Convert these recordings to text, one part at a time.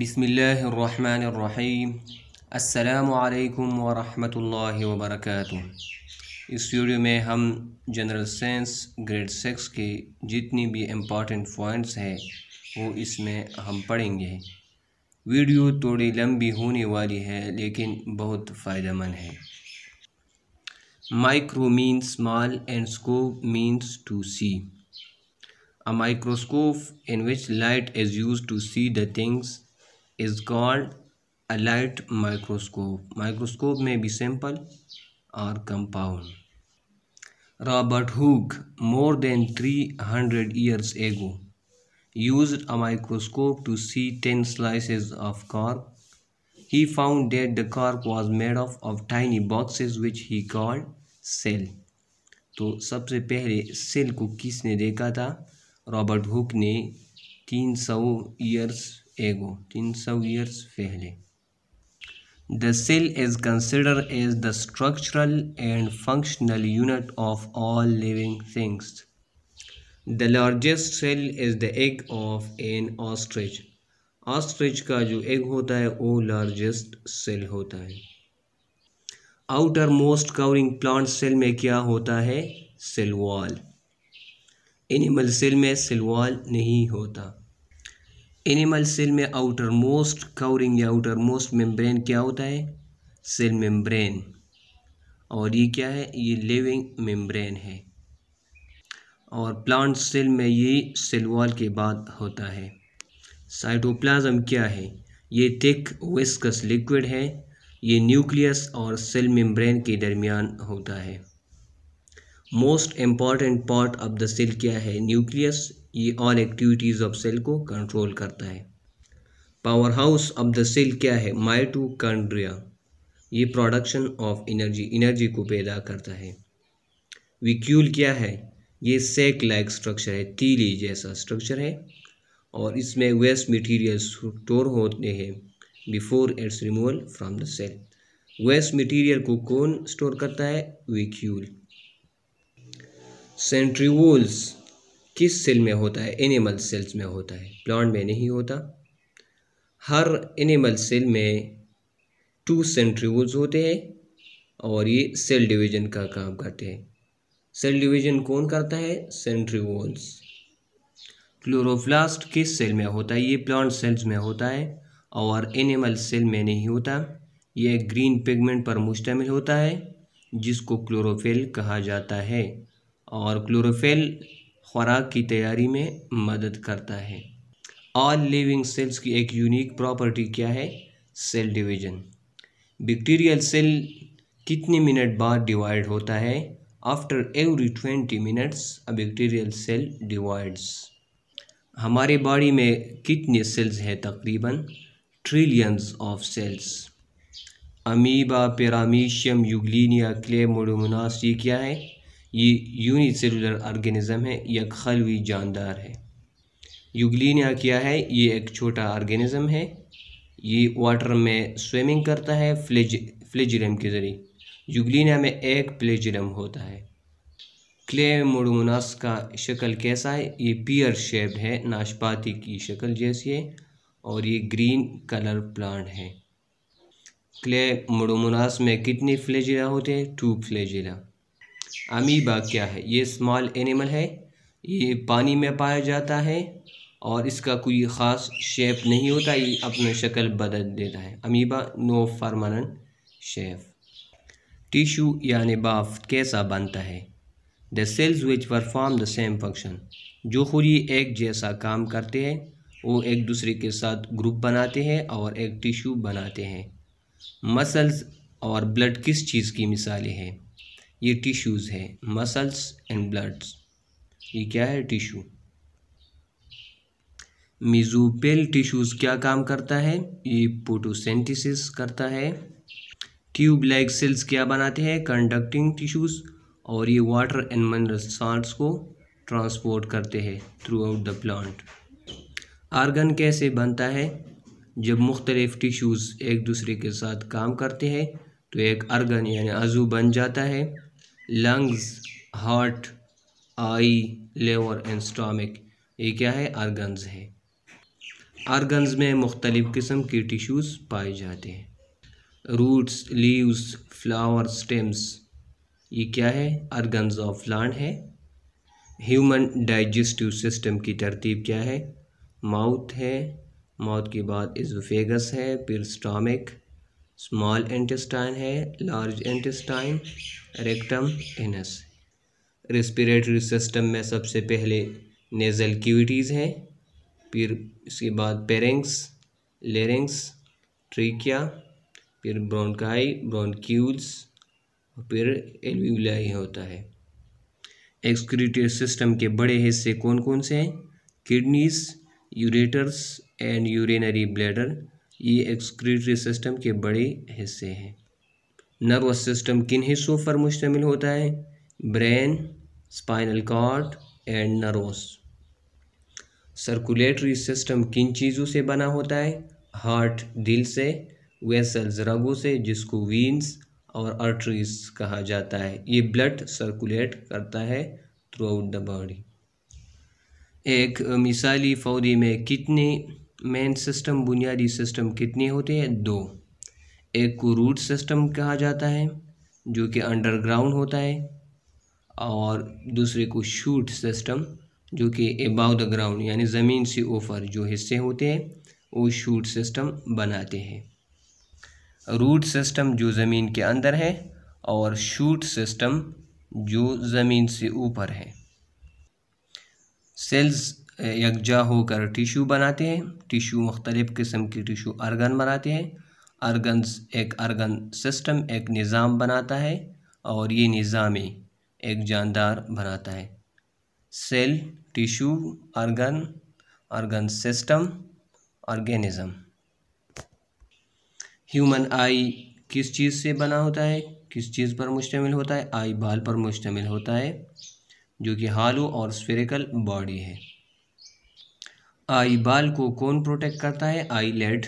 बिसमीम अल्लाम वरहमतुल्लाहि वबरकatuh इस वीडियो में हम जनरल साइंस ग्रेड सिक्स के जितनी भी इम्पॉर्टेंट पॉइंट्स हैं वो इसमें हम पढ़ेंगे वीडियो थोड़ी लंबी होने वाली है लेकिन बहुत फ़ायदेमंद है micro mean small and scope means to see a microscope in which light is use to see the things is called a light microscope microscope में भी सिंपल और compound Robert Hooke more than three hundred years ago use a microscope to see ten slices of cork he found that the cork was made of of tiny boxes which he called cell तो सबसे पहले cell को किसने देखा था Robert Hooke ने तीन सौ ईयर्स एगो तीन सौ ईयर्स पहले the cell is consider as the structural and functional unit of all living things the largest cell is the egg of an ostrich ostrich का जो एग होता है वो लार्जेस्ट सेल होता है outer most covering plant cell में क्या होता है सेलवाल एनिमल सेल में सेलवाल नहीं होता एनिमल सेल में आउटर मोस्ट कवरिंग या आउटर मोस्ट मेम्ब्रेन क्या होता है सेल मेम्ब्रेन और ये क्या है ये लिविंग मेम्ब्रेन है और प्लांट सेल में ये सेल वॉल के बाद होता है साइटोप्लाज्म क्या है ये थिक विस्कस लिक्विड है ये न्यूक्लियस और सेल मेम्ब्रेन के दरमियान होता है most important part of the cell क्या है न्यूक्लियस ये ऑल एक्टिविटीज़ ऑफ सेल को कंट्रोल करता है powerhouse of the cell क्या है माइटोकॉन्ड्रिया ये प्रोडक्शन ऑफ एनर्जी एनर्जी को पैदा करता है विक्यूल क्या है ये सेक लाइक स्ट्रक्चर है तीली जैसा स्ट्रक्चर है और इसमें वेस्ट मटेरियल स्टोर होते हैं before its removal from the cell waste material को कौन स्टोर करता है विक्यूल सेंट्रीवोल्स किस सेल में होता है एनिमल सेल्स में होता है प्लांट में नहीं होता हर एनिमल सेल में टू सेंट्रियोल्स होते हैं और ये सेल डिवीजन का काम करते हैं सेल डिवीजन कौन करता है सेंट्रीवल्स क्लोरोप्लास्ट किस सेल में होता है ये प्लांट सेल्स में होता है और एनिमल सेल में नहीं होता यह ग्रीन पिगमेंट पर मुश्तमिल होता है जिसको क्लोरोफिल कहा जाता है और क्लोरोफिल खुराक की तैयारी में मदद करता है ऑल लिविंग सेल्स की एक यूनिक प्रॉपर्टी क्या है सेल डिवीजन बैक्टीरियल सेल कितने मिनट बाद डिवाइड होता है after every twenty minutes a bacterial cell divides हमारे बॉडी में कितने सेल्स हैं तकरीबन trillions of cells amoeba paramecium euglena chlamydomonas ये क्या है ये सेलुलर ऑर्गेनिज़म है यह खलवी जानदार है युगलिनिया क्या है ये एक छोटा ऑर्गेनिज़म है ये वाटर में स्विमिंग करता है फ्लिज फ्लिजरम के ज़रिए युगलिनिया में एक फ्लेजरम होता है क्ले मोडोमोनास का शक्ल कैसा है ये पियर शेप्ड है नाशपाती की शक्ल जैसी है और ये ग्रीन कलर प्लांट है क्ले मोडोमोनास में कितने फ्लेजिला होते हैं टू फ्लेजिला अमीबा क्या है ये स्मॉल एनिमल है ये पानी में पाया जाता है और इसका कोई ख़ास शेप नहीं होता ये अपना शक्ल बदल देता है amoeba no permanent shape tissue यानि बाफ कैसा बनता है the cells which perform the same function जो खुद ही एक जैसा काम करते हैं वो एक दूसरे के साथ ग्रुप बनाते हैं और एक टिशू बनाते हैं मसल्स और ब्लड किस चीज़ की मिसालें हैं ये टिश्यूज़ हैं मसल्स एंड ब्लड्स ये क्या है टिश्यू मिजोपेल टिश्यूज़ क्या काम करता है ये पोटोसेंटिस करता है ट्यूब लाइक सेल्स क्या बनाते हैं कंडक्टिंग टिश्यूज़ और ये वाटर एंड मिनरल सॉल्ट्स को ट्रांसपोर्ट करते हैं throughout the plant organ कैसे बनता है जब मुख्तलिफ टिश्यूज़ एक दूसरे के साथ काम करते हैं तो एक आर्गन यानी अजू बन जाता है lungs heart eye liver and stomach ये क्या है आर्गन्स है आर्गन्स में मुख्तलिफ़ किस्म के टिश्यूज़ पाए जाते हैं रूट्स लीव्स फ्लावर स्टेम्स ये क्या है आर्गन्स ऑफ प्लांट है ह्यूमन डाइजेस्टिव सिस्टम की तरतीब क्या है माउथ है माउथ के बाद इजोफेगस है फिर स्टामिक स्मॉल इंटेस्टाइन है large intestine rectum anus respiratory system में सबसे पहले नेज़ल क्यूटीज़ हैं फिर इसके बाद पेरेंग्स लेरेंग्स ट्रीकिया फिर ब्रोंकाई ब्रोंक्यूल्स और फिर एलवी होता है एक्सक्रीटिव सिस्टम के बड़े हिस्से कौन कौन से हैं kidneys ureters and urinary bladder ये एक्सक्रीटरी सिस्टम के बड़े हिस्से हैं नर्वस सिस्टम किन हिस्सों पर मुश्तमिल होता है brain spinal cord and nervous circulatory system किन चीज़ों से बना होता है हार्ट दिल से वेसल्स रगों से जिसको वीन्स और आर्टरीज कहा जाता है ये ब्लड सर्कुलेट करता है थ्रू आउट द बॉडी एक मिसाली फौरी में कितने मेन सिस्टम बुनियादी सिस्टम कितने होते हैं दो एक को रूट सिस्टम कहा जाता है जो कि अंडरग्राउंड होता है और दूसरे को शूट सिस्टम जो कि एबाव द ग्राउंड यानी ज़मीन से ऊपर जो हिस्से होते हैं वो शूट सिस्टम बनाते हैं रूट सिस्टम जो ज़मीन के अंदर है और शूट सिस्टम जो ज़मीन से ऊपर है सेल्स यकजा होकर टिशू बनाते हैं टिशू मुख्तलिफ़ किस्म के टिशू अर्गन बनाते हैं अर्गन एक अर्गन सिस्टम एक निज़ाम बनाता है और ये निज़ाम एक जानदार बनाता है cell tissue organ organ system organism human eye किस चीज़ से बना होता है किस चीज़ पर मुश्तमिल होता है आई बाल पर मुश्तमिल होता है जो कि हालू और स्फेरिकल बॉडी है आई बाल को कौन प्रोटेक्ट करता है आई लेड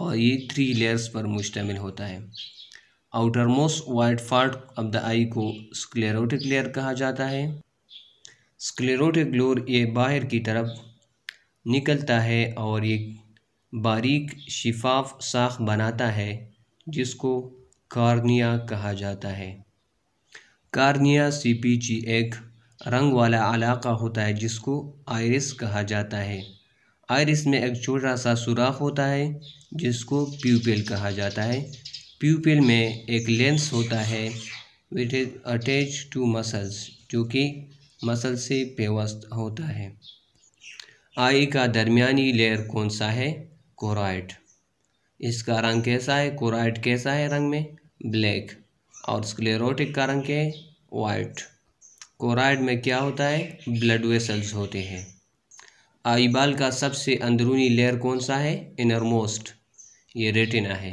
और ये थ्री लेयर्स पर मुश्तमिल होता है outermost white part of the eye को स्क्लेरोटिक लेयर कहा जाता है स्क्लेरोटिक ग्लोर ये बाहर की तरफ निकलता है और ये बारीक शिफाफ साख बनाता है जिसको कार्निया कहा जाता है कार्निया जी एक रंग वाला आलाका होता है जिसको आयरिस कहा जाता है आयरिस में एक छोटा सा सुराख होता है जिसको प्यूपिल कहा जाता है प्यूपिल में एक लेंस होता है which is attach to muscles जो कि मसल से पेवस्त होता है आई का दरमियानी लेयर कौन सा है कोराइट इसका रंग कैसा है कोराइट कैसा है रंग में ब्लैक और स्क्लेरोटिक का रंग क्या है वाइट कोराइड में क्या होता है ब्लड वेसल्स होते हैं आईबाल का सबसे अंदरूनी लेयर कौन सा है इनरमोस्ट ये रेटिना है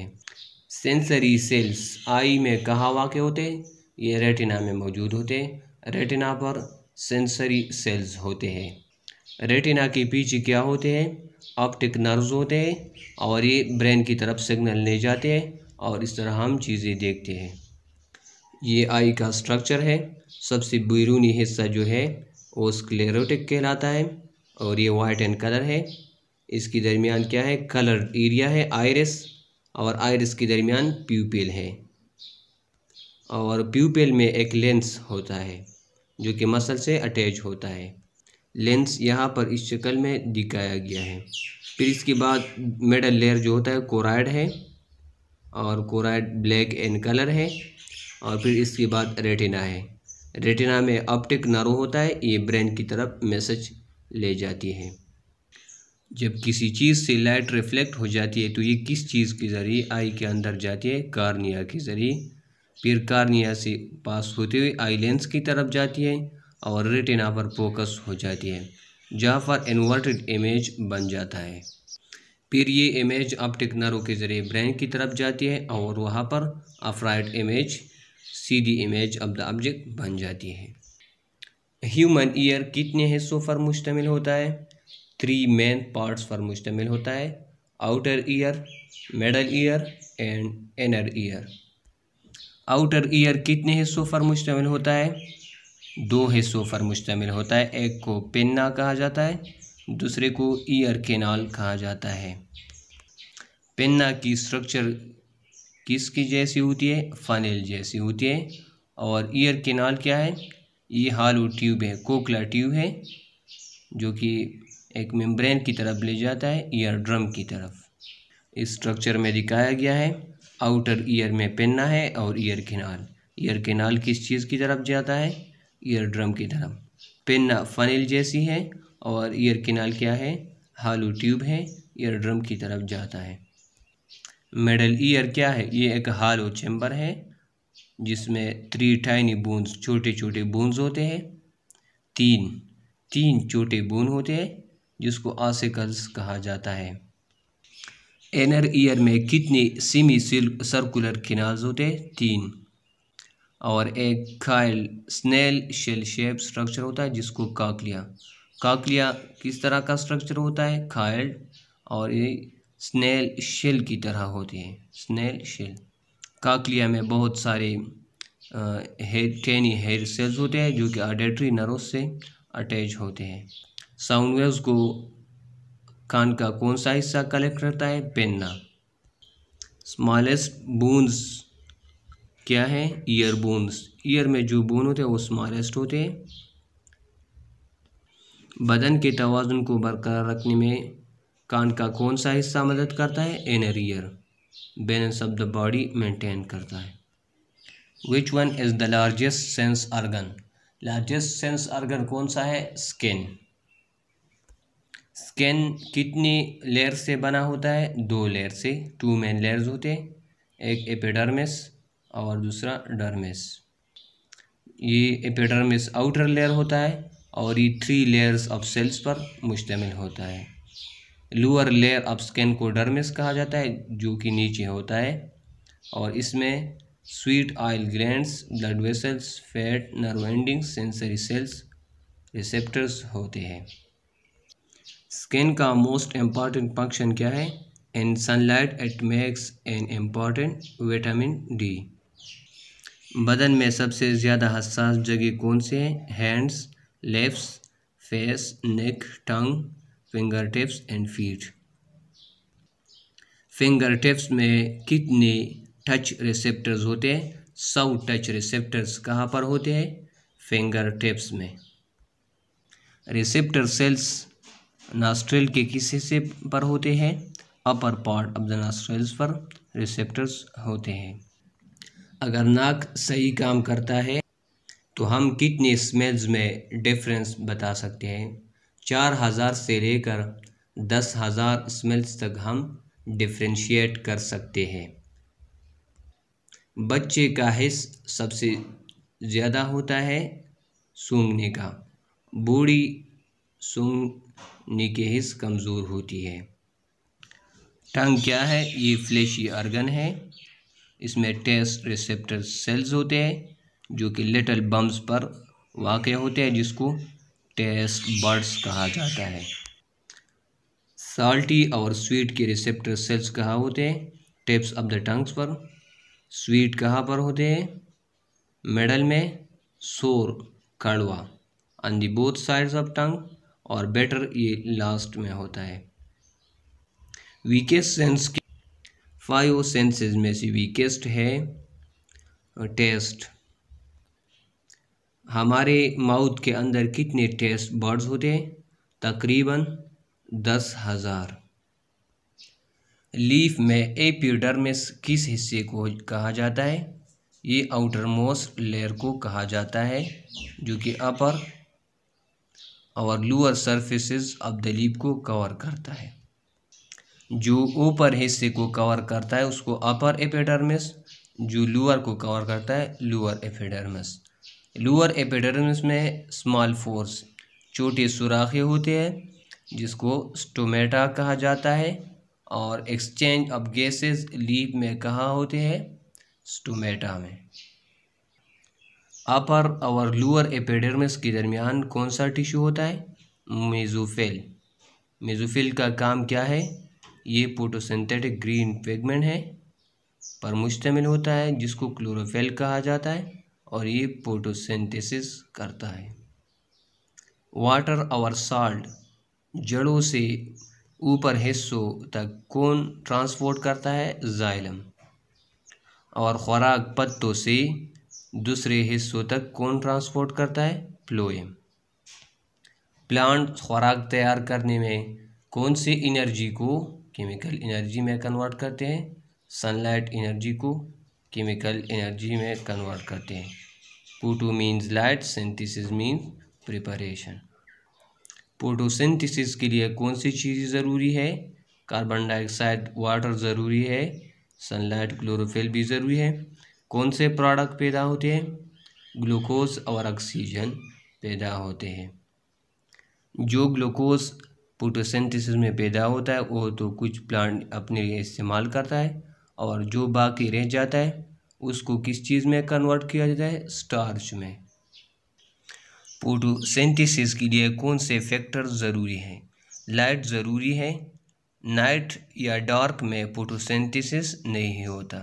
सेंसरी सेल्स आई में कहाँ वाक़ होते ये रेटिना में मौजूद होते रेटिना पर सेंसरी सेल्स होते हैं रेटिना के पीछे क्या होते हैं ऑप्टिक नर्व्स होते हैं और ये ब्रेन की तरफ सिग्नल ले जाते हैं और इस तरह हम चीज़ें देखते हैं ये आई का स्ट्रक्चर है सबसे बैरूनी हिस्सा जो है वो स्क्लेरोटिक कहलाता है और ये वाइट एंड कलर है इसके दरमियान क्या है कलर एरिया है आयरस और आयरस के दरमियान प्यूपेल है और प्यूपेल में एक लेंस होता है जो कि मसल से अटैच होता है लेंस यहाँ पर इस शक्ल में दिखाया गया है फिर इसके बाद मेडल लेयर जो होता है कोराइड है और कोराइड ब्लैक एंड कलर है और फिर इसके बाद रेटिना है रेटिना में ऑप्टिक नर्व होता है ये ब्रेन की तरफ मैसेज ले जाती है जब किसी चीज़ से लाइट रिफ्लेक्ट हो जाती है तो ये किस चीज़ के ज़रिए आई के अंदर जाती है कार्निया के ज़रिए फिर कार्निया से पास होते हुए आई लेंस की तरफ जाती है और रेटिना पर फोकस हो जाती है जहाँ पर इन्वर्टेड इमेज बन जाता है फिर ये इमेज ऑप्टिक नर्व के ज़रिए ब्रेन की तरफ जाती है और वहाँ पर अफ्राइड इमेज सीधी इमेज ऑफ द ऑब्जेक्ट बन जाती है ह्यूमन ईयर कितने हिस्सों पर मुश्तमिल होता है थ्री मेन पार्ट्स पर मुश्तमिल होता है outer ear middle ear and inner ear outer ear कितने हिस्सों पर मुश्तमिल होता है दो हिस्सों पर मुश्तमिल होता है एक को पेन्ना कहा जाता है दूसरे को ईयर केनाल कहा जाता है पेन्ना की स्ट्रक्चर किसकी जैसी होती है फनेल जैसी होती है और ईयर केनाल क्या है ये हालू ट्यूब है कोकला ट्यूब है जो कि एक मेम्ब्रेन की तरफ ले जाता है ईयर ड्रम की तरफ इस स्ट्रक्चर में दिखाया गया है आउटर ईयर में पेन्ना है और ईयर केनाल ईयर केनाल किस चीज़ की तरफ जाता है ईयर ड्रम की तरफ पेन्ना फनेल जैसी है और ईयर केनाल क्या है हालू ट्यूब है ईयर ड्रम की तरफ जाता है मेडल ईयर क्या है ये एक हालो चैम्बर है जिसमें थ्री टाइनी बूंद छोटे छोटे बूंद होते हैं तीन तीन छोटे बूंद होते हैं जिसको आसिकल्स कहा जाता है एनर ईयर में कितने सीमी सर्कुलर किनाज होते हैं तीन और एक खाइल स्नेल शेल शेप स्ट्रक्चर होता है जिसको काकलिया काकलिया किस तरह का स्ट्रक्चर होता है खाइल और ये स्नेल शेल की तरह होती है स्नेल शेल काकलिया में बहुत सारे हेयर टेनी हेयर सेल्स होते हैं जो कि आडेटरी नर्वस से अटैच होते हैं साउंड वेव्स को कान का कौन सा हिस्सा कलेक्ट करता है पेन्ना स्मॉलेस्ट बोन्स क्या है ईयर बोन्स ईयर में जो बोन होते हैं वो स्मॉलेस्ट होते हैं बदन के तोज़ुन को बरकरार रखने में कान का कौन सा हिस्सा मदद करता है inner ear balance of the body maintain करता है which one is the largest sense organ largest sense organ कौन सा है स्किन स्किन कितनी लेयर से बना होता है दो लेयर से टू मेन लेयर्स होते हैं एक एपिडर्मिस और दूसरा डर्मिस ये एपिडर्मिस आउटर लेयर होता है और ये थ्री लेयर्स ऑफ सेल्स पर मुश्तमिल होता है लोअर लेयर ऑफ स्किन को डर्मिस कहा जाता है जो कि नीचे होता है और इसमें sweat oil glands blood vessels fat nerve endings sensory cells receptors होते हैं स्किन का मोस्ट इम्पॉर्टेंट फंक्शन क्या है in sunlight it makes an important vitamin D बदन में सबसे ज़्यादा हसास जगह कौन से hands lips face neck tongue finger tips and feet finger tips में कितने टच रिसेप्टर्स होते हैं सौ टच रिसेप्टर्स कहाँ पर होते हैं फिंगर टिप्स में रिसेप्टर सेल्स नास्ट्रेल के किस हिस्से पर होते हैं upper part of the nostrils पर रिसेप्टर्स होते हैं अगर नाक सही काम करता है तो हम कितने स्मेल्स में डिफरेंस बता सकते हैं चार हज़ार से लेकर दस हज़ार स्मेल्स तक हम डिफ्रेंशिएट कर सकते हैं बच्चे का हिस्स सबसे ज़्यादा होता है सूंघने का बूढ़ी सूंघने के हिस्स कमज़ोर होती है टंग क्या है ये फ्लेशी अर्गन है इसमें टेस्ट रिसेप्टर सेल्स होते हैं जो कि लिटल बम्स पर वाक़ होते हैं जिसको टेस्ट बर्ड्स कहा जाता है साल्टी और स्वीट के रिसेप्टर सेल्स कहाँ होते हैं टिप्स ऑफ द टंग्स पर स्वीट कहाँ पर होते हैं मेडल में सोर कड़वा on the both sides of tongue और बेटर ये लास्ट में होता है वीकेस्ट सेंस के फाइव सेंसेस में से वीकेस्ट है टेस्ट हमारे माउथ के अंदर कितने टेस्ट बर्ड्स होते हैं तकरीबन दस हज़ार लीफ में एपीडर्मिस किस हिस्से को कहा जाता है ये आउटर मोस्ट लेयर को कहा जाता है जो कि अपर और lower surfaces of the leaf को कवर करता है जो ऊपर हिस्से को कवर करता है उसको अपर एपिडर्मिस जो लोअर को कवर करता है लोअर एपिडर्मिस लोअर एपिडर्म्स में स्मॉल फोर्स छोटे सुराखे होते हैं जिसको स्टोमेटा कहा जाता है और एक्सचेंज ऑफ गैसेस लीप में कहा होते हैं स्टोमेटा में अपर और लोअर एपिडर्मिस के दरमियान कौन सा टिश्यू होता है मेजोफेल मेजोफिल का काम क्या है ये पोटोसिंथेटिक ग्रीन पिगमेंट है पर मुश्तमिल होता है जिसको क्लोरोफेल कहा जाता है और ये फोटोसिंथेसिस करता है वाटर और साल्ट जड़ों से ऊपर हिस्सों तक कौन ट्रांसपोर्ट करता है जाइलम और ख़ुराक पत्तों से दूसरे हिस्सों तक कौन ट्रांसपोर्ट करता है फ्लोएम प्लांट खुराक तैयार करने में कौन सी एनर्जी को केमिकल एनर्जी में कन्वर्ट करते हैं सनलाइट एनर्जी को केमिकल एनर्जी में कन्वर्ट करते हैं Poto means light, synthesis means preparation. Photosynthesis के लिए कौन सी चीज़ ज़रूरी है कार्बन डाइऑक्साइड वाटर ज़रूरी है सनलाइट क्लोरोफिल भी ज़रूरी है कौन से प्रोडक्ट पैदा होते हैं ग्लूकोज और ऑक्सीजन पैदा होते हैं जो ग्लूकोज फोटोसिंथेसिस में पैदा होता है वो तो कुछ प्लांट अपने लिए इस्तेमाल करता है और जो बाकी रह जाता है उसको किस चीज़ में कन्वर्ट किया जाए स्टार्च में फोटोसिंथेसिस के लिए कौन से फैक्टर ज़रूरी हैं लाइट ज़रूरी है नाइट या डार्क में फोटोसिंथेसिस नहीं होता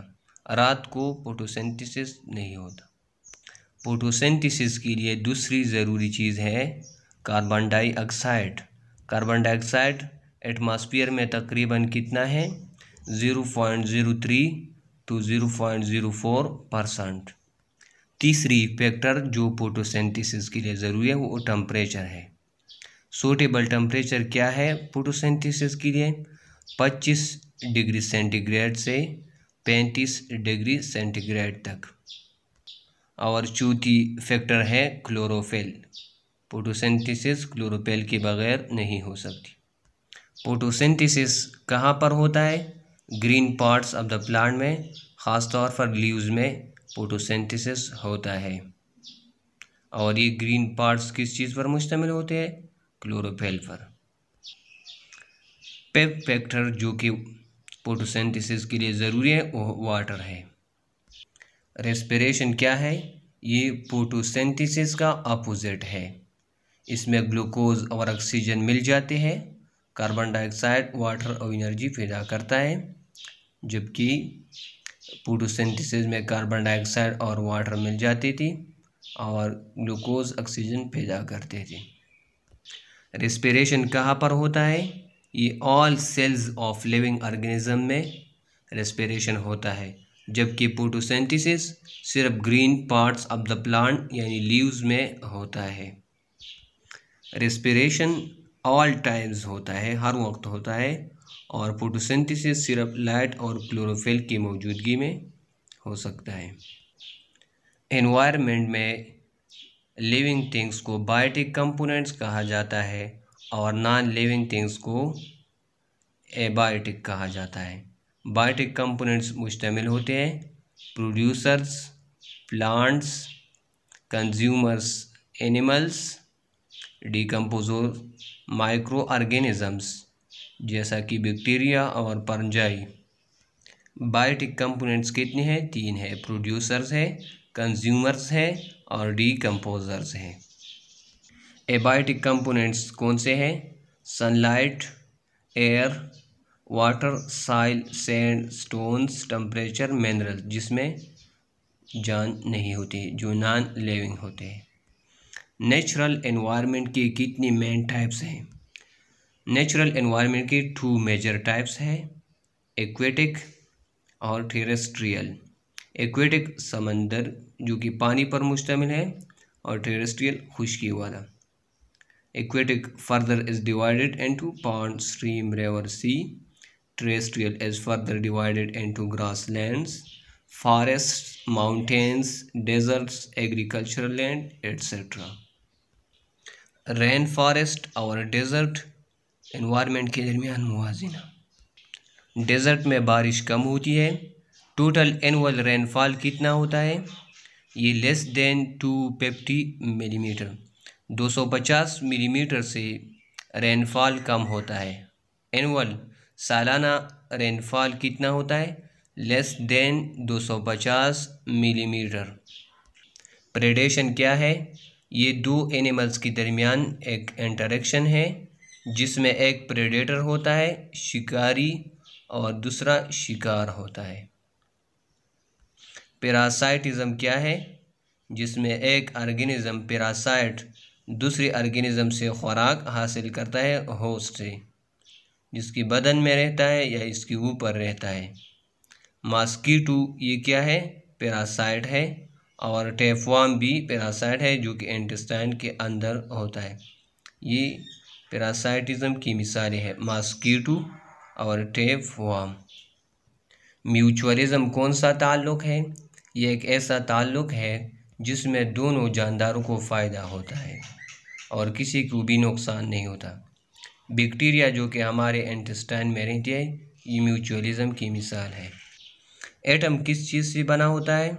रात को फोटोसिंथेसिस नहीं होता फोटोसिंथेसिस के लिए दूसरी ज़रूरी चीज़ है carbon dioxide carbon dioxide atmosphere में तकरीबन कितना है zero point zero three two zero point zero four percent तीसरी फैक्टर जो फोटोसेंथिसिस के लिए ज़रूरी है वो टेम्परेचर है सूटेबल टम्परेचर क्या है फोटोसेंथिसिस के लिए पच्चीस डिग्री सेंटीग्रेड से पैंतीस डिग्री सेंटीग्रेड तक और चौथी फैक्टर है क्लोरोफेल फोटोसेंथिसिस क्लोरोफेल के बगैर नहीं हो सकती फोटोसेंथिसिस कहाँ पर होता है green parts of the plant में ख़ास तौर पर लीव्स में फोटोसेंथिसिस होता है और ये ग्रीन पार्ट्स किस चीज़ पर मुश्तमिल होते हैं क्लोरोफेल पर पेप फैक्टर जो कि फोटोसेंथिसिस के लिए ज़रूरी है वो वाटर है रेस्पिरेशन क्या है ये फोटोसेंथिसिस का अपोजिट है इसमें ग्लूकोज और ऑक्सीजन मिल जाते हैं कार्बन डाइऑक्साइड वाटर और एनर्जी पैदा करता है जबकि फोटोसिंथेसिस में कार्बन डाइऑक्साइड और वाटर मिल जाती थी और ग्लूकोज ऑक्सीजन पैदा करते थे रेस्पिरेशन कहाँ पर होता है ये all cells of living organism में रेस्पिरेशन होता है जबकि पोटोसेंटिसिस सिर्फ green parts of the plant यानी लीव्स में होता है रेस्पिरेशन ऑल टाइम्स होता है हर वक्त होता है और फोटोसिंथेसिस सिर्फ लाइट और क्लोरोफिल की मौजूदगी में हो सकता है एनवायरनमेंट में लिविंग थिंग्स को बायोटिक कंपोनेंट्स कहा जाता है और नॉन लिविंग थिंग्स को एबायोटिक कहा जाता है बायोटिक कंपोनेंट्स मुश्तमिल होते हैं producers plants consumers animals decomposer micro organisms जैसा कि बैक्टीरिया और परंजाई बायोटिक कंपोनेंट्स कितने हैं तीन है प्रोड्यूसर्स है कंज्यूमर्स है और डीकम्पोजर्स हैं एबायोटिक कंपोनेंट्स कौन से हैं sunlight air water soil sand stones temperature mineral जिसमें जान नहीं होती जो नॉन लिविंग होते हैं नेचुरल एनवायरनमेंट के कितनी मेन टाइप्स हैं नेचुरल एनवायरनमेंट की टू मेजर टाइप्स है एक्वेटिक और टेरेस्ट्रियल एक्वेटिक समंदर जो कि पानी पर मुश्तम है और टेरेस्ट्रियल खुश्की वाला aquatic further is divided into pond stream river sea terrestrial is further divided into grasslands forest mountains deserts agricultural land etcetera rain forest और डेजर्ट इन्वामेंट के दरमियान मुजना डेज़र्ट में बारिश कम होती है टोटल एनअल रेनफॉल कितना होता है ये less than two fifty millimetre दो सौ पचास मिलीमीटर से रेनफॉल कम होता है एनअल सालाना रेनफॉल कितना होता है लेस देन दो सौ पचास मिलीमीटर प्रेडेशन क्या है ये दो एनिमल्स के दरमियान एक इंटरेक्शन है जिसमें एक प्रेडेटर होता है शिकारी और दूसरा शिकार होता है पेरासाइटिज्म क्या है जिसमें एक ऑर्गेनिज़म पेरासाइट दूसरी ऑर्गेनिज़म से खुराक हासिल करता है होस्ट से जिसकी बदन में रहता है या इसके ऊपर रहता है मास्कीटो ये क्या है पैरासाइट है और टेफवाम भी पेरासाइट है जो कि इंटेस्टाइन के अंदर होता है ये पैरासाइटिज्म की मिसालें हैं मास्कीटो और टेप वाम म्यूचुअलिज़्म कौन सा ताल्लुक़ है यह एक ऐसा ताल्लुक़ है जिसमें दोनों जानदारों को फ़ायदा होता है और किसी को भी नुकसान नहीं होता बैक्टीरिया जो कि हमारे इंटेस्टाइन में रहती है ये म्यूचुअलिज़्म की मिसाल है एटम किस चीज़ से बना होता है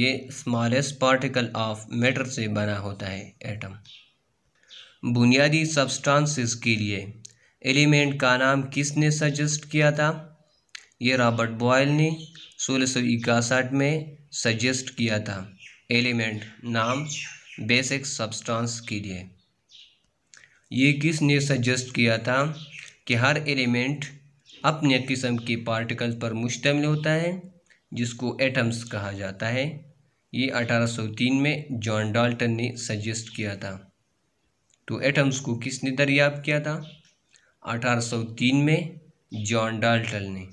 ये स्मॉलेस्ट पार्टिकल ऑफ मैटर से बना होता है एटम बुनियादी सब्सटेंसेस के लिए एलिमेंट का नाम किसने सजेस्ट किया था यह रॉबर्ट बॉयल ने सोलह में सजेस्ट किया था एलिमेंट नाम बेसिक सब्सटेंस के लिए ये किसने सजेस्ट किया था कि हर एलिमेंट अपने किस्म के पार्टिकल पर मुश्तमिल होता है जिसको एटम्स कहा जाता है ये 1803 में जॉन डाल्टन ने सजेस्ट किया था तो एटम्स को किसने दरियाब किया था 1803 में जॉन डाल्टन ने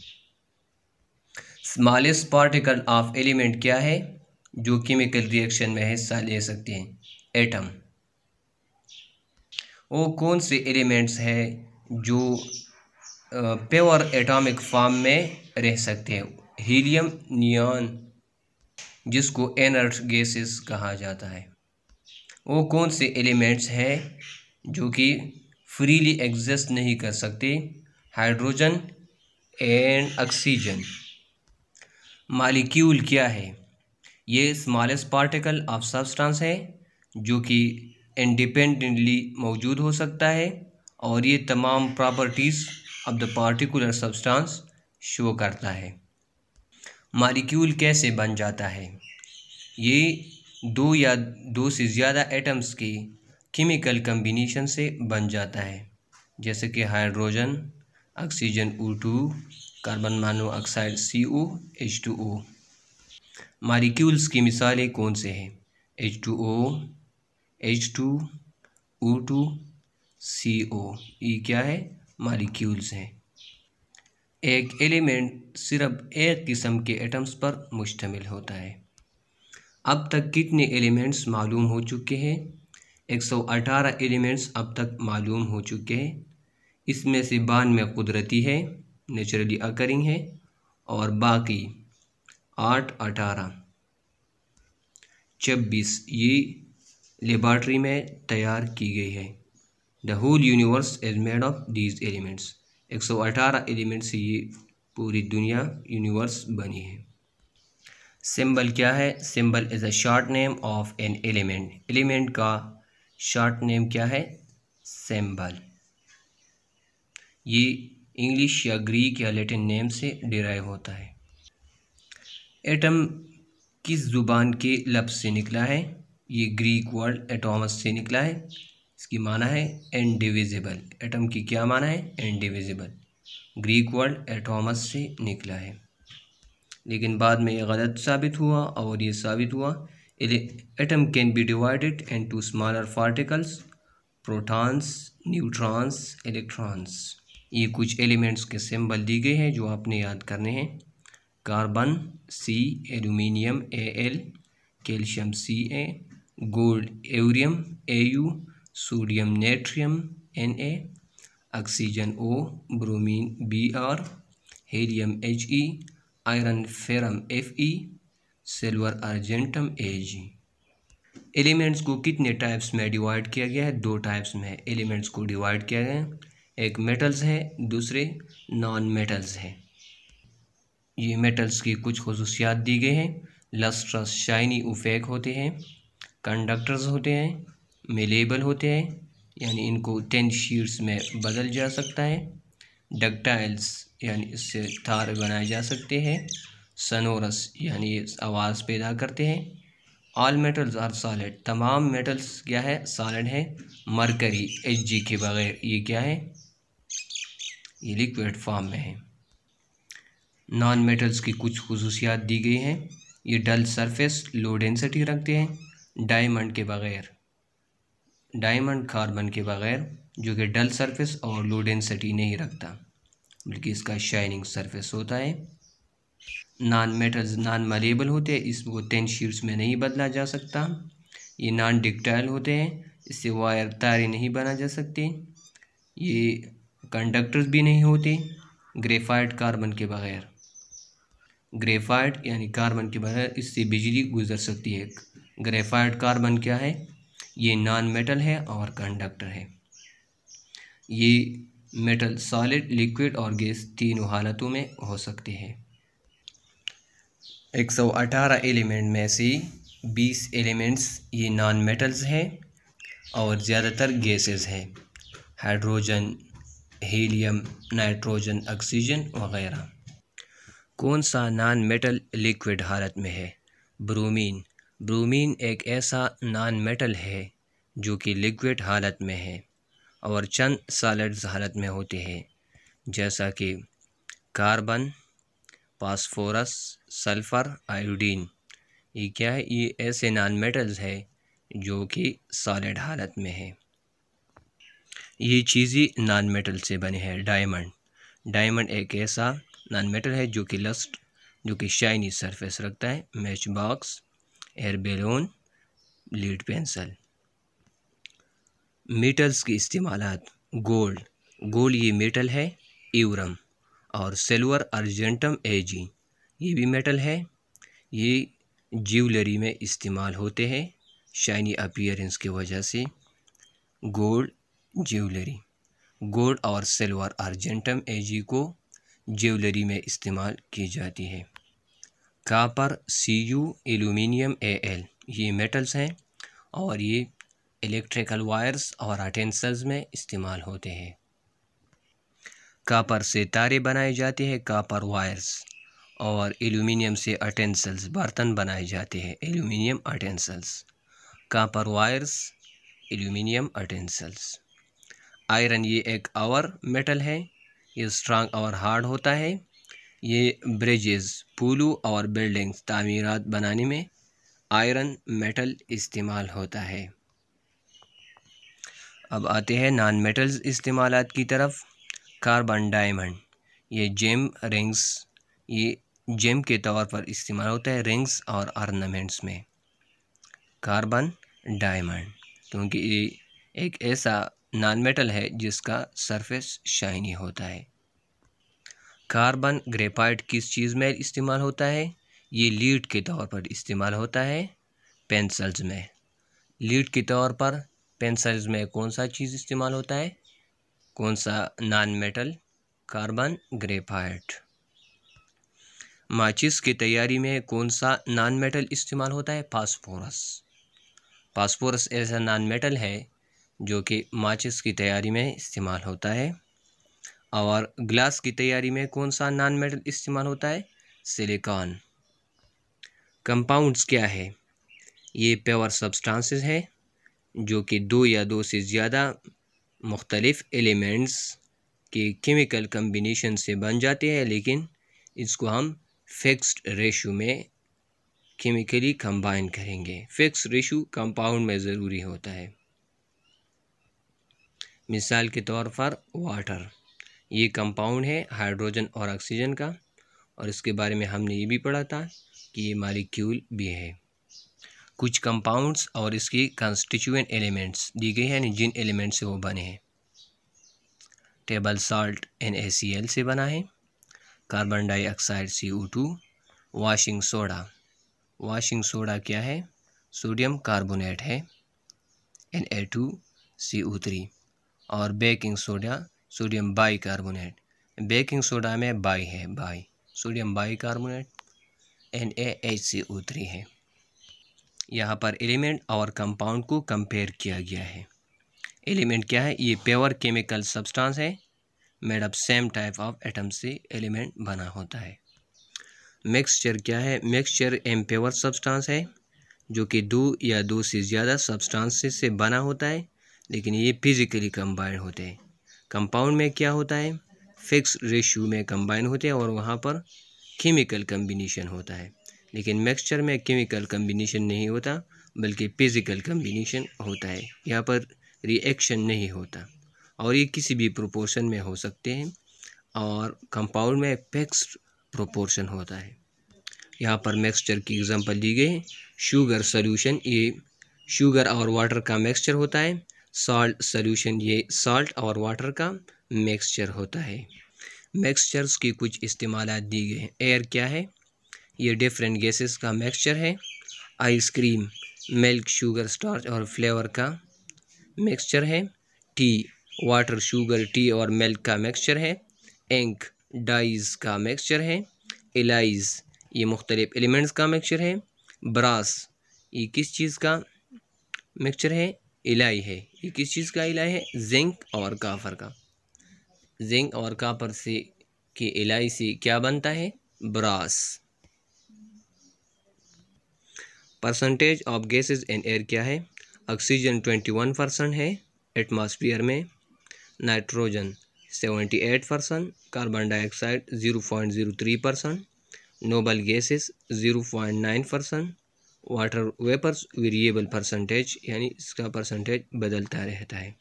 स्मॉलेस्ट पार्टिकल ऑफ एलिमेंट क्या है जो केमिकल रिएक्शन में हिस्सा ले सकते हैं एटम वो कौन से एलिमेंट्स है जो प्योर एटॉमिक फॉर्म में रह सकते हैं हीलियम नियॉन जिसको एनर्ट गैसेस कहा जाता है वो कौन से एलिमेंट्स हैं जो कि फ्रीली एग्जिस्ट नहीं कर सकते हाइड्रोजन एंड ऑक्सीजन मालिक्यूल क्या है ये स्मॉलेस्ट पार्टिकल ऑफ सब्सटेंस है जो कि इंडिपेंडेंटली मौजूद हो सकता है और ये तमाम properties of the particular substance show करता है मालिक्यूल कैसे बन जाता है ये दो या दो से ज़्यादा एटम्स की केमिकल कम्बिनेशन से बन जाता है जैसे कि hydrogen oxygen O two carbon monoxide C O H two O molecules की मिसालें कौन से हैं H two O H two O two C O ये क्या है मारिक्यूल्स हैं एक एलिमेंट सिर्फ एक किस्म के एटम्स पर मुश्तमिल होता है अब तक कितने एलिमेंट्स मालूम हो चुके हैं 118 एलिमेंट्स अब तक मालूम हो चुके हैं इसमें से बानवे कुदरती है नेचुरली अकरिंग है और बाकी आठ अठारह छब्बीस ये लेबार्ट्री में तैयार की गई है the whole universe is made of these elements 118 elements से ये पूरी दुनिया यूनिवर्स बनी है सिंबल क्या है symbol is a short name of an element element का शॉर्ट नेम क्या है सिंबल ये इंग्लिश या ग्रीक या लेटिन नेम से डिराइव होता है एटम किस ज़ुबान के लफ्ज़ से निकला है ये ग्रीक वर्ड एटॉमस से निकला है इसकी माना है इनडिविजिबल एटम की क्या माना है इनडिविजिबल ग्रीक वर्ड एटॉमस से निकला है लेकिन बाद में ये गलत साबित हुआ और ये साबित हुआ atom can be divided into smaller particles protons neutrons electrons ये कुछ एलिमेंट्स के सिंबल दिए गए हैं जो आपने याद करने हैं carbon C aluminium A L calcium C A gold aurum A U sodium natrium N A oxygen O bromine B R helium H E iron ferrum F E silver argentum A G elements को कितने types में divide किया गया है दो types में elements को divide किया गया है एक मेटल्स है दूसरे नॉन मेटल्स है ये मेटल्स की कुछ खसूसियात दी गई हैं लस्ट्रस शाइनी उफेक होते हैं कंडक्टर्स होते हैं मेलेबल होते हैं यानी इनको टेन शीट्स में बदल जा सकता है डकटाइल्स यानी इससे तार बनाए जा सकते हैं सनोरस यानी आवाज़ पैदा करते हैं ऑल मेटल्स आर सॉलिड तमाम मेटल्स क्या है सॉलिड है मरकरी एच जी के बगैर ये क्या है ये लिक्विड फॉर्म में है नॉन मेटल्स की कुछ खसूसियात दी गई हैं ये डल सरफेस लो डेंसिटी रखते हैं डायमंड के बगैर डायमंड कार्बन के बगैर जो कि डल सरफेस और लो डेंसिटी नहीं रखता बल्कि इसका शाइनिंग सरफेस होता है नॉन मेटल्स नॉन मलेबल होते हैं इसको टेन शीट्स में नहीं बदला जा सकता ये नॉन डिक्टाइल होते हैं इससे वायर तारे नहीं बना जा सकते ये कंडक्टर्स भी नहीं होते ग्रेफाइट कार्बन के बगैर ग्रेफाइट यानी कार्बन के बगैर इससे बिजली गुजर सकती है ग्रेफाइट कार्बन क्या है ये नॉन मेटल है और कंडक्टर है ये मेटल सॉलिड लिक्विड और गैस तीनों हालतों में हो सकते हैं 118 एलिमेंट में से 20 एलिमेंट्स ये नॉन मेटल्स हैं और ज़्यादातर गैसेस हैं हाइड्रोजन हीलियम नाइट्रोजन ऑक्सीजन वगैरह कौन सा नॉन मेटल लिक्विड हालत में है ब्रोमीन ब्रोमीन एक ऐसा नॉन मेटल है जो कि लिक्विड हालत में है और चंद सॉलिड्स हालत में होते हैं जैसा कि कार्बन फास्फोरस सल्फ़र आयोडीन ये क्या है ये ऐसे नॉन मेटल्स है जो कि सॉलिड हालत में है ये चीज़ें नॉन मेटल से बने हैं डायमंड डायमंड एक ऐसा नॉन मेटल है जो कि लस्ट जो कि शाइनी सरफेस रखता है match box air balloon lead pencil metals के इस्तेमाल गोल्ड गोल्ड ये मेटल है एवरम और सिल्वर अर्जेंटम एजी ये भी मेटल है ये ज्वेलरी में इस्तेमाल होते हैं शाइनी अपियरेंस की वजह से गोल्ड ज्वेलरी गोल्ड और सिल्वर अर्जेंटम एजी को ज्वेलरी में इस्तेमाल की जाती है copper C U aluminium A L ये मेटल्स हैं और ये इलेक्ट्रिकल वायर्स और अटेंसल्स में इस्तेमाल होते हैं कापर से तारे बनाए जाते हैं कापर वायर्स और एल्यूमिनियम से अटेंसल्स बर्तन बनाए जाते हैं aluminium utensils copper wires aluminium utensils iron ये एक और मेटल है ये स्ट्रांग और हार्ड होता है ये ब्रिजेस पुलू और बिल्डिंग्स तामीरात बनाने में आयरन मेटल इस्तेमाल होता है अब आते हैं नॉन मेटल्स इस्तेमाल की तरफ कार्बन डायमंड ये जेम रिंग्स ये जेम के तौर पर इस्तेमाल होता है रिंग्स और आर्नामेंट्स में कार्बन डायमंड क्योंकि ये एक ऐसा नॉन मेटल है जिसका सरफेस शाइनी होता है कार्बन ग्रेफाइट किस चीज़ में इस्तेमाल होता है ये लीड के तौर पर इस्तेमाल होता है पेंसिल्स में लीड के तौर पर पेंसिल्स में कौन सा चीज़ इस्तेमाल होता है कौन सा नॉन मेटल कार्बन ग्रेफाइट माचिस की तैयारी में कौन सा नॉन मेटल इस्तेमाल होता है फास्फोरस फास्फोरस ऐसा नॉन मेटल है जो कि माचिस की तैयारी में इस्तेमाल होता है और ग्लास की तैयारी में कौन सा नॉन मेटल इस्तेमाल होता है सिलिकॉन कंपाउंड्स क्या है ये प्योर सब्सटेंसेस हैं जो कि दो या दो से ज़्यादा मुख्तलफ़ एलिमेंट्स के केमिकल कम्बिनेशन से बन जाते हैं लेकिन इसको हम फिक्स्ड रेशो में केमिकली कंबाइन करेंगे फिक्स रेशो कंपाउंड में ज़रूरी होता है मिसाल के तौर पर वाटर ये कंपाउंड है हाइड्रोजन और ऑक्सीजन का और इसके बारे में हमने ये भी पढ़ा था कि ये मालिक्यूल भी है कुछ कंपाउंड्स और इसकी कंस्टिट्यूएंट एलिमेंट्स दी गई हैं जिन एलिमेंट से वो बने हैं टेबल साल्ट एन से बना है carbon dioxide C O two washing soda washing soda क्या है सोडियम कार्बोनेट है N A two C O three और baking soda sodium bicarbonate baking soda में बाई है bi sodium bicarbonate N A H C O three है यहाँ पर element और कंपाउंड को कंपेयर किया गया है एलिमेंट क्या है ये प्योर केमिकल सब्सटेंस है made up same type of atom से एलिमेंट बना होता है मिक्सचर क्या है मिक्सचर प्योर सब्सटेंस है जो कि दो या दो से ज़्यादा सब्सटेंसेस से बना होता है लेकिन ये फिजिकली कंबाइन होते हैं कंपाउंड में क्या होता है फिक्स रेशियो में कंबाइन होते हैं और वहाँ पर केमिकल कम्बिनेशन होता है लेकिन मिक्सचर में केमिकल कम्बिनेशन नहीं होता बल्कि फिज़िकल कम्बिनेशन होता है यहाँ पर रिएक्शन नहीं होता और ये किसी भी प्रोपोर्शन में हो सकते हैं और कंपाउंड में फिक्स प्रोपोर्शन होता है यहाँ पर मिक्सचर की एग्जांपल दी गई शुगर सॉल्यूशन ये शुगर और वाटर का मिक्सचर होता है सॉल्ट सॉल्यूशन ये सॉल्ट और वाटर का मिक्सचर होता है मिक्सचर्स की कुछ इस्तेमाल दी गए एयर क्या है ये डिफरेंट गैसेस का मिक्सचर है आइसक्रीम मिल्क शुगर स्टार्च और फ्लेवर का मिक्सचर है टी वाटर शुगर टी और मिल्क का मिक्सचर है इंक डाइज का मिक्सचर है एलाइज ये मुख्तलिफ़ एलिमेंट्स का मिक्सचर है ब्रास ये किस चीज़ का मिक्सचर है इलाई है ये किस चीज़ का इलाई है जिंक और काफ़र का जिंक और कापर से के इलाई से क्या बनता है brass percentage of gases in air क्या है ऑक्सीजन ट्वेंटी वन परसेंट है एटमॉस्फेयर में nitrogen seventy eight percent carbon dioxide zero point zero three percent noble gases zero point nine percent water vapours variable percentage यानी इसका percentage बदलता रहता है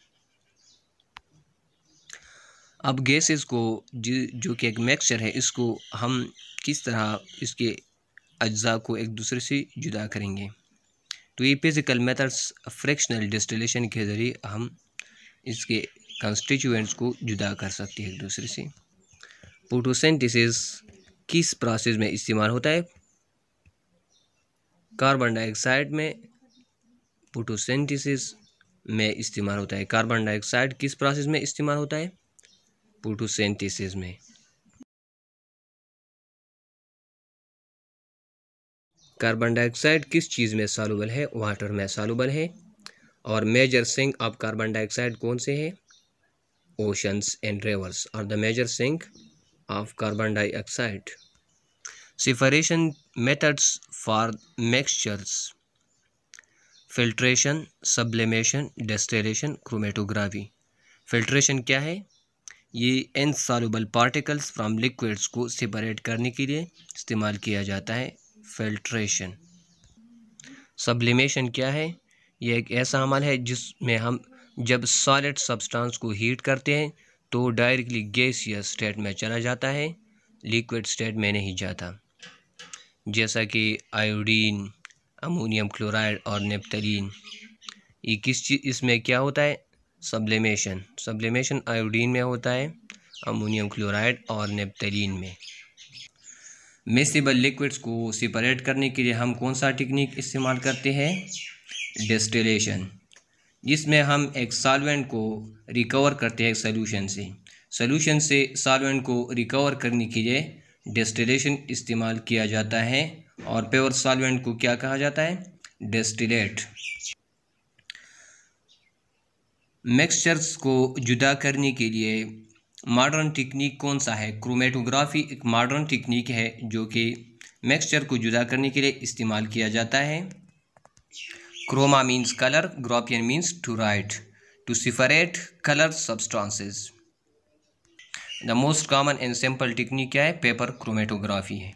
अब गैसेस को जो कि एक मिक्सचर है इसको हम किस तरह इसके अज्जा को एक दूसरे से जुदा करेंगे तो ये फिज़िकल मेथड्स फ्रैक्शनल डिस्टिलेशन के ज़रिए हम इसके कंस्टिट्यूएंट्स को जुदा कर सकते हैं एक दूसरे से फोटोसेंटिसिस किस प्रोसेस में इस्तेमाल होता है कार्बन डाइऑक्साइड में फोटोसेंटिसिस में इस्तेमाल होता है कार्बन डाइऑक्साइड किस प्रोसेस में इस्तेमाल होता है फोटोसेंटिसिस में कार्बन डाइऑक्साइड किस चीज़ में सालूबल है वाटर में सालूबल है और major sink of carbon dioxide कौन से हैं ओशंस एंड रिवर्स और the major sink of carbon dioxide separation methods for mixtures filtration sublimation distillation chromatography filtration क्या है ये इनसालूबल पार्टिकल्स फ्राम लिक्विड्स को सेपरेट करने के लिए इस्तेमाल किया जाता है फिल्ट्रेशन सब्लिमेशन क्या है यह एक ऐसा अमल है जिसमें हम जब सॉलिड सब्सटेंस को हीट करते हैं तो डायरेक्टली गैस या स्टेट में चला जाता है लिक्विड स्टेट में नहीं जाता जैसा कि आयोडीन अमोनियम क्लोराइड और नेपथलीन ये किस चीज़ इसमें क्या होता है सब्लिमेशन सब्लिमेशन आयोडीन में होता है अमोनियम क्लोराइड और नेपथलीन में मेसेबल लिक्विड्स को सेपरेट करने के लिए हम कौन सा टेक्निक इस्तेमाल करते हैं डिस्टिलेशन जिसमें हम एक सालवेंट को रिकवर करते हैं सॉल्यूशन से सॉल्यूशन से सालवेंट को रिकवर करने के लिए डिस्टिलेशन इस्तेमाल किया जाता है और प्योर सालवेंट को क्या कहा जाता है डिस्टिलेट मिक्सचर्स को जुदा करने के लिए मॉडर्न टेक्निक कौन सा है क्रोमेटोग्राफी एक मॉडर्न टेक्निक है जो कि मिक्सचर को जुदा करने के लिए इस्तेमाल किया जाता है chroma means colour graphein means to write to separate colour substances the most common and simple technique क्या है पेपर क्रोमेटोग्राफी है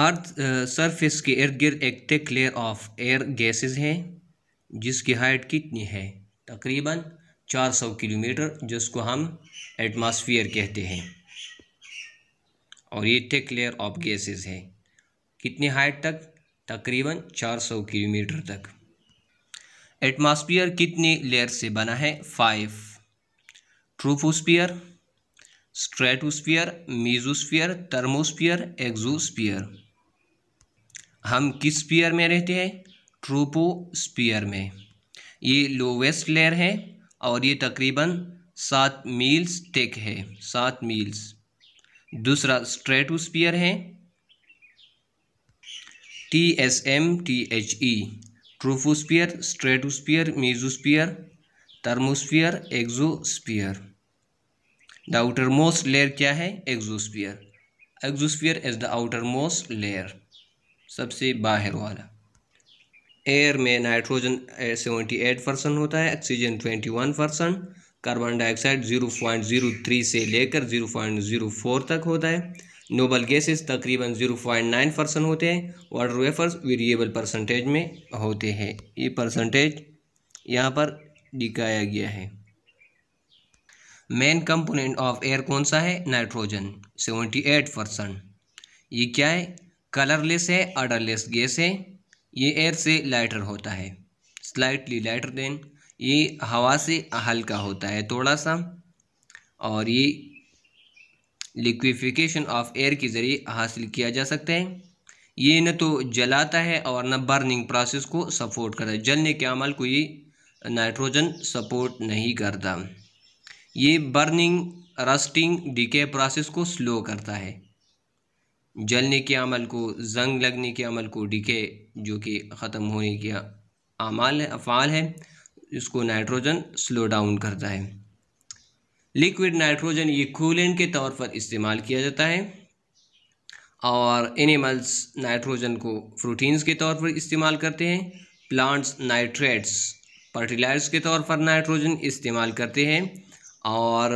अर्थ सरफेस uh, के इर्द गिर्द एक thick layer of air gases हैं जिसकी हाइट कितनी है तकरीबन चार सौ किलोमीटर जिसको हम एटमॉस्फेयर कहते हैं और ये टेक लेयर ऑफ गैसेस है कितने हाइट तक तकरीबन 400 किलोमीटर तक एटमॉस्फेयर कितने लेयर से बना है five troposphere stratosphere mesosphere thermosphere exosphere हम किस स्फीयर में रहते हैं ट्रोपोस्फियर में ये लोवेस्ट लेयर है और ये तकरीबन सात मील्स टेक है सात मील्स दूसरा स्ट्रेटोस्फीयर है T S M T H E e, troposphere stratosphere mesosphere thermosphere exosphere the outer most layer क्या है exosphere exosphere is the outer most layer सबसे बाहर वाला एयर में नाइट्रोजन सेवेंटी एट परसेंट होता है oxygen twenty one percent carbon dioxide zero point zero three से लेकर जीरो पॉइंट जीरो फोर तक होता है नोबल गैसेस तकरीबन जीरो पॉइंट नाइन परसेंट होते हैं वाटर वेफर्स वेरिएबल परसेंटेज में होते हैं ये परसेंटेज यहाँ पर दिखाया गया है मेन कंपोनेंट ऑफ एयर कौन सा है नाइट्रोजन सेवेंटी एट परसेंट ये क्या है कलरलेस है अडरलेस गैस है ये एयर से लाइटर होता है स्लाइटली लाइटर देन ये हवा से हल्का होता है थोड़ा सा और ये लिक्विफिकेशन ऑफ एयर के ज़रिए हासिल किया जा सकता है ये न तो जलाता है और न बर्निंग प्रोसेस को सपोर्ट करता है जलने के अमल को ये नाइट्रोजन सपोर्ट नहीं करता ये बर्निंग रस्टिंग डीके प्रोसेस को स्लो करता है जलने के अमल को जंग लगने के अमल को डिके जो कि ख़त्म होने के अमाल अफ़ाल है इसको नाइट्रोजन स्लो डाउन करता है लिक्विड नाइट्रोजन ये कूलेंट के तौर पर इस्तेमाल किया जाता है और एनिमल्स नाइट्रोजन को प्रोटीन्स के तौर पर इस्तेमाल करते हैं प्लांट्स नाइट्रेट्स फर्टिलाइज के तौर पर नाइट्रोजन इस्तेमाल करते हैं और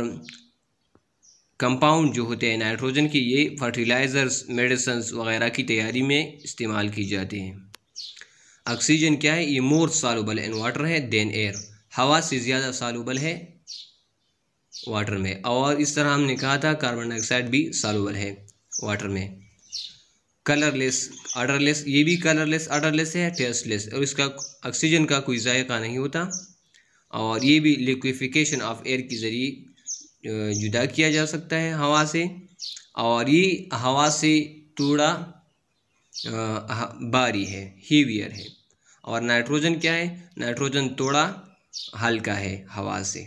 कंपाउंड जो होते हैं नाइट्रोजन के ये फर्टिलाइज़र्स मेडिसन्स वगैरह की तैयारी में इस्तेमाल की जाते हैं ऑक्सीजन क्या है ये मोर सालूबल इन वाटर है देन एयर हवा से ज़्यादा सालूबल है वाटर में और इस तरह हमने कहा था कार्बन डाइऑक्साइड भी सालूबल है वाटर में कलरलेस अडरलेस ये भी कलरलेस अडरलेस है टेस्टलेस और इसका ऑक्सीजन का कोई जायका नहीं होता और ये भी लिक्विफिकेशन ऑफ एयर के ज़रिए जुदा किया जा सकता है हवा से और ये हवा से थोड़ा भारी है हीवियर है और नाइट्रोजन क्या है नाइट्रोजन थोड़ा हल्का है हवा से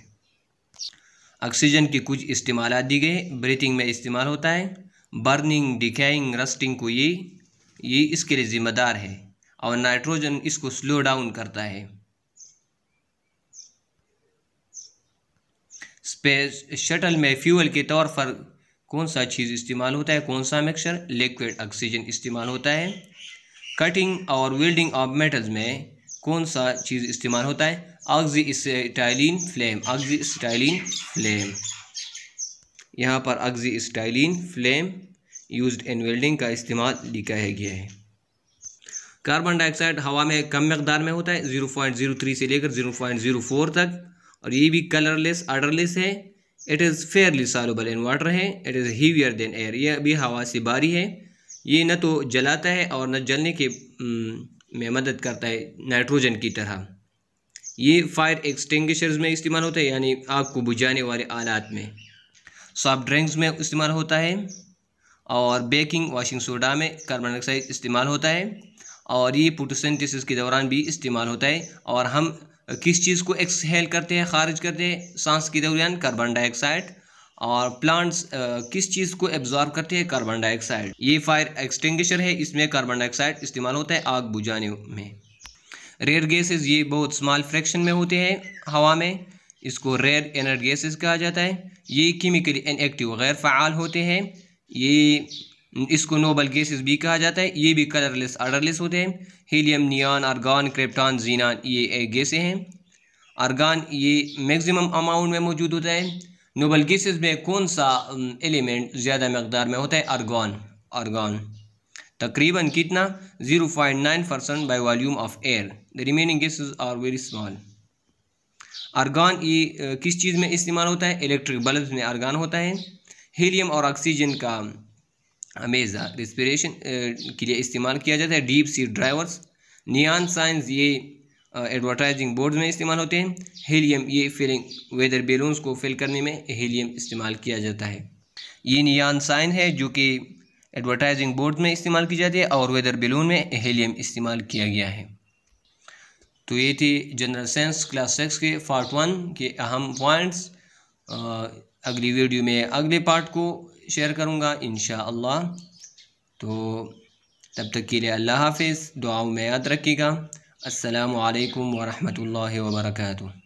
ऑक्सीजन के कुछ इस्तेमाल दिए गए ब्रीथिंग में इस्तेमाल होता है बर्निंग डिकाइंग रस्टिंग को ये ये इसके लिए ज़िम्मेदार है और नाइट्रोजन इसको स्लो डाउन करता है स्पेस शटल में फ्यूल के तौर पर कौन सा चीज़ इस्तेमाल होता है कौन सा मिक्सर लिक्विड ऑक्सीजन इस्तेमाल होता है कटिंग और वेल्डिंग ऑफ मेटल्स में कौन सा चीज़ इस्तेमाल होता है oxyacetylene flame oxyacetylene flame यहाँ पर oxyacetylene flame use in welding का इस्तेमाल लिखा है गया है कार्बन डाइऑक्साइड हवा में कम मकदार में होता है ज़ीरो पॉइंट ज़ीरो थ्री से लेकर ज़ीरो पॉइंट ज़ीरो फोर तक और ये भी कलरलेस आर्डरलेस है it is fairly soluble in water है it is heavier than air यह भी हवा से भारी है ये न तो जलाता है और न जलने के में मदद करता है नाइट्रोजन की तरह ये फायर एक्सटिंगशर्स में इस्तेमाल होता है यानी आग को बुझाने वाले आलात में सॉफ्ट ड्रिंक्स में इस्तेमाल होता है और बेकिंग वाशिंग सोडा में कार्बन डाइऑक्साइड इस्तेमाल होता है और ये फोटोसिंथेसिस के दौरान भी इस्तेमाल होता है और हम किस चीज़ को एक्सहेल करते हैं खारिज करते हैं सांस के दौरान कार्बन डाइऑक्साइड और प्लांट्स किस चीज़ को एब्जॉर्ब करते हैं कार्बन डाइऑक्साइड ये फायर एक्सटिंग्विशर है इसमें कार्बन डाइऑक्साइड इस्तेमाल होता है आग बुझाने में रेयर गैसेस ये बहुत स्मॉल फ्रैक्शन में होते हैं हवा में इसको रेयर एनर्ड गैसेज कहा जाता है ये केमिकली इनएक्टिव गैर फ़ाल होते हैं ये इसको नोबल गैसेस भी कहा जाता है ये भी कलरलेस आर्डरलेस होते हैं helium neon argon krypton xenon ये गैसें हैं आर्गान ये मैक्सिमम अमाउंट में मौजूद होता है नोबल गैसेस में कौन सा एलिमेंट ज़्यादा मकदार में होता है आर्गान आर्गान तकरीबन कितना nine percent by volume of air the remaining gases are very small argon ये किस चीज़ में इस्तेमाल होता है इलेक्ट्रिक बल्ब में आर्गान होता है हीलियम और ऑक्सीजन का हमेशा रिस्पिरेशन uh, के लिए इस्तेमाल किया जाता है deep sea divers neon signs ये एडवर्टाइजिंग uh, बोर्ड में इस्तेमाल होते हैं हीलियम ये फिलिंग वेदर बेलून्स को फिल करने में हीलियम इस्तेमाल किया जाता है ये नियान साइन है जो कि एडवर्टाइजिंग बोर्ड में इस्तेमाल की जाती है और वेदर बेलून में हीलियम इस्तेमाल किया गया है तो ये थी जनरल साइंस क्लास सिक्स के पार्ट वन के अहम पॉइंट्स uh, अगली वीडियो में अगले पार्ट को शेयर करूँगा इन तो तब तक के लिए अल्लाह हाफिज़ दुआओं में याद रखिएगा असलकम वरहमल वर्का